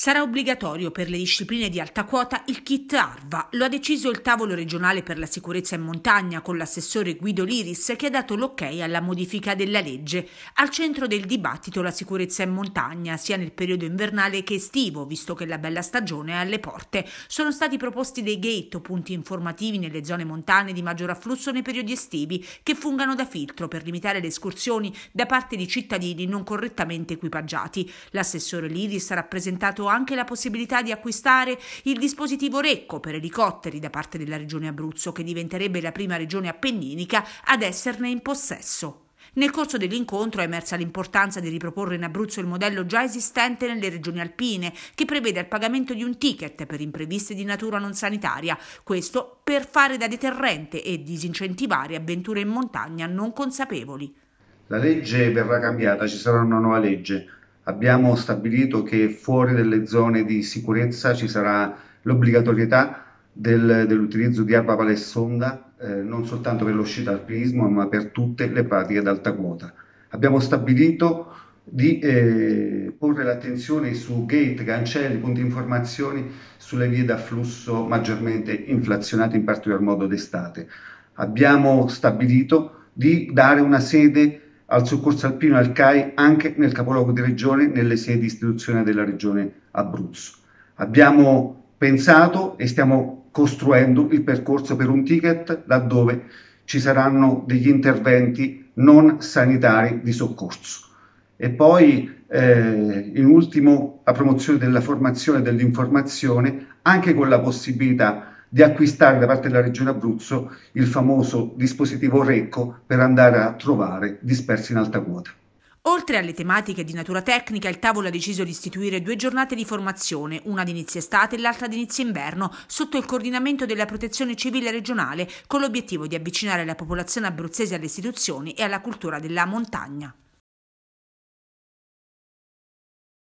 Sarà obbligatorio per le discipline di alta quota il kit ARVA. Lo ha deciso il tavolo regionale per la sicurezza in montagna con l'assessore Guido Liris che ha dato l'ok alla modifica della legge. Al centro del dibattito la sicurezza in montagna, sia nel periodo invernale che estivo, visto che la bella stagione è alle porte. Sono stati proposti dei gate o punti informativi nelle zone montane di maggior afflusso nei periodi estivi che fungano da filtro per limitare le escursioni da parte di cittadini non correttamente equipaggiati. L'assessore Liris ha rappresentato anche la possibilità di acquistare il dispositivo Recco per elicotteri da parte della Regione Abruzzo, che diventerebbe la prima regione appenninica ad esserne in possesso. Nel corso dell'incontro è emersa l'importanza di riproporre in Abruzzo il modello già esistente nelle regioni alpine, che prevede il pagamento di un ticket per impreviste di natura non sanitaria, questo per fare da deterrente e disincentivare avventure in montagna non consapevoli. La legge verrà cambiata, ci sarà una nuova legge abbiamo stabilito che fuori dalle zone di sicurezza ci sarà l'obbligatorietà del, dell'utilizzo di arpa pala e sonda, eh, non soltanto per l'uscita alpinismo, ma per tutte le pratiche ad alta quota. Abbiamo stabilito di eh, porre l'attenzione su gate, cancelli, punti di informazioni sulle vie d'afflusso maggiormente inflazionate, in particolar modo d'estate. Abbiamo stabilito di dare una sede al soccorso alpino e al CAI anche nel capoluogo di regione, nelle sedi istituzionali della regione Abruzzo. Abbiamo pensato e stiamo costruendo il percorso per un ticket laddove ci saranno degli interventi non sanitari di soccorso. E poi, eh, in ultimo, la promozione della formazione e dell'informazione, anche con la possibilità di acquistare da parte della Regione Abruzzo il famoso dispositivo RECCO per andare a trovare dispersi in alta quota. Oltre alle tematiche di natura tecnica, il tavolo ha deciso di istituire due giornate di formazione, una di inizio estate e l'altra di inizio inverno, sotto il coordinamento della protezione civile regionale, con l'obiettivo di avvicinare la popolazione abruzzese alle istituzioni e alla cultura della montagna.